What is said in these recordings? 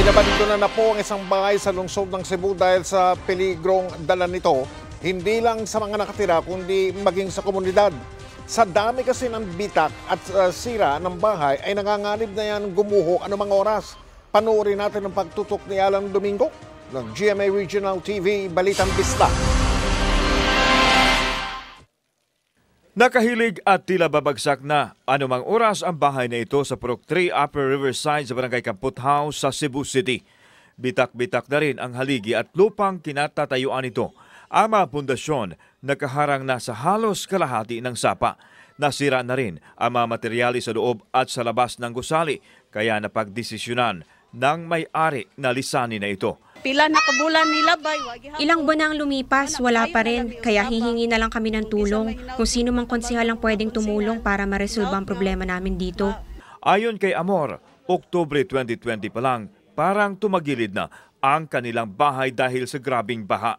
Inabandonan na po ang isang bahay sa lungsod ng Cebu dahil sa peligrong dala nito, hindi lang sa mga nakatira kundi maging sa komunidad. Sa dami kasi ng bitak at uh, sira ng bahay ay nanganganib na yan gumuho anumang oras. Panoorin natin ang pagtutok ni Alan Domingo ng GMA Regional TV Balitang Bista. Nakahilig at tila babagsak na anumang oras ang bahay na ito sa Prok 3 Upper Riverside sa Barangay Kamput House sa Cebu City. Bitak-bitak na rin ang haligi at lupang kinatatayuan nito. Ang mga pundasyon nakaharang na sa halos kalahati ng sapa. Nasira na rin ang mga materyali sa loob at sa labas ng gusali kaya napagdesisyonan ng may-ari na lisanin na ito. Pila na kabulan nila bay. Ilang buwan ang lumipas, wala pa rin. Kaya hihingi na lang kami ng tulong kung sino mang konsihal ang pwedeng tumulong para maresolba ang problema namin dito. Ayon kay Amor, Oktubre 2020 pa lang, parang tumagilid na ang kanilang bahay dahil sa grabing baha.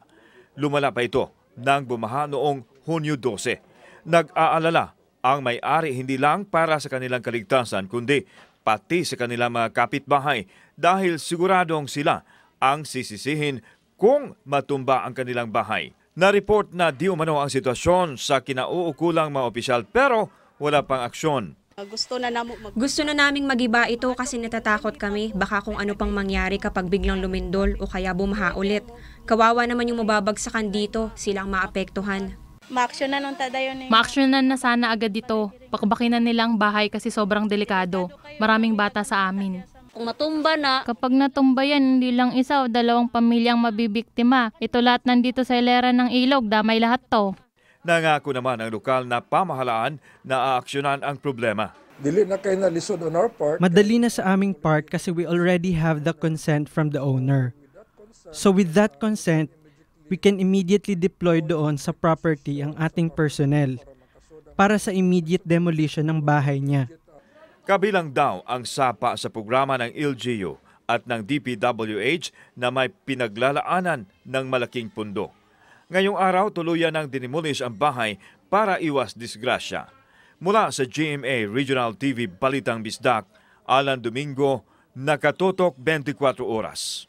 Lumala pa ito nang bumaha noong Hunyo 12. Nag-aalala ang may-ari hindi lang para sa kanilang kaligtasan kundi pati sa kanilang mga kapitbahay dahil siguradong sila ang sisisihin kung matumba ang kanilang bahay. Na-report na di umano ang sitwasyon sa kinauukulang mga opisyal pero wala pang aksyon. Gusto na, namo mag- Gusto na naming magiba ito kasi natatakot kami baka kung ano pang mangyari kapag biglang lumindol o kaya bumaha ulit. Kawawa naman yung mababagsakan dito, silang maapektuhan. Maaksyon na nung tadayon eh. Maaksyon na na sana agad dito. Pakbakinan nilang bahay kasi sobrang delikado. Maraming bata sa amin. Kung matumba na... Kapag natumba yan, hindi lang isa o dalawang pamilyang mabibiktima. Ito lahat nandito sa ilera ng ilog, damay lahat to. Nangako naman ang lokal na pamahalaan na aaksyonan ang problema. Dili na kayo na on our part. Madali na sa aming part kasi we already have the consent from the owner. So with that consent, we can immediately deploy doon sa property ang ating personnel para sa immediate demolition ng bahay niya. Kabilang daw ang sapa sa programa ng LGU at ng DPWH na may pinaglalaanan ng malaking pundo. Ngayong araw, tuluyan ng dinimulis ang bahay para iwas disgrasya. Mula sa GMA Regional TV Balitang Bisdak, Alan Domingo, nakatutok 24 oras.